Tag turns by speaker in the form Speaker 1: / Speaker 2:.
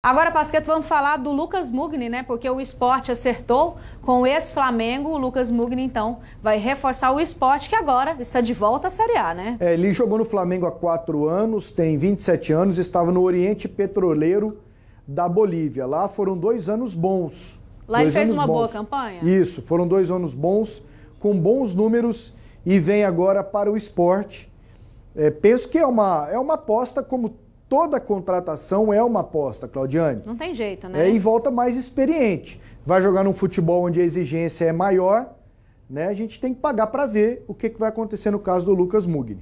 Speaker 1: Agora, Pasqueto, vamos falar do Lucas Mugni, né? Porque o esporte acertou com o ex-Flamengo. O Lucas Mugni, então, vai reforçar o esporte que agora está de volta à Série A, né?
Speaker 2: É, ele
Speaker 3: jogou no Flamengo há quatro anos, tem 27 anos, estava no Oriente Petroleiro da Bolívia. Lá foram dois anos bons. Lá dois ele fez uma bons. boa campanha? Isso, foram dois anos bons, com bons números e vem agora para o esporte. É, penso que é uma, é uma aposta como Toda contratação é uma aposta, Claudiane. Não
Speaker 4: tem jeito, né? É, e
Speaker 3: volta mais experiente. Vai jogar num futebol onde a exigência é maior, né? A gente tem que pagar para ver o que, que vai acontecer no caso do Lucas Mugni.